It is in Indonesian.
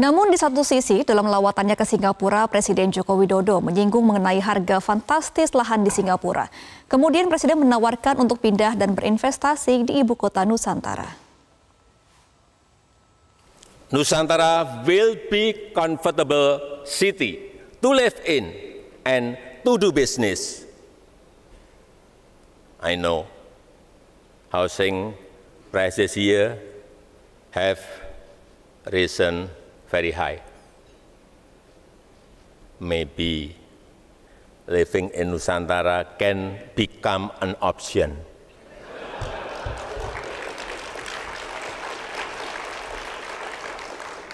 Namun di satu sisi, dalam lawatannya ke Singapura, Presiden Joko Widodo menyinggung mengenai harga fantastis lahan di Singapura. Kemudian Presiden menawarkan untuk pindah dan berinvestasi di ibu kota Nusantara. Nusantara will be comfortable city to live in and to do business. I know housing prices here have risen very high. Maybe living in Nusantara can become an option.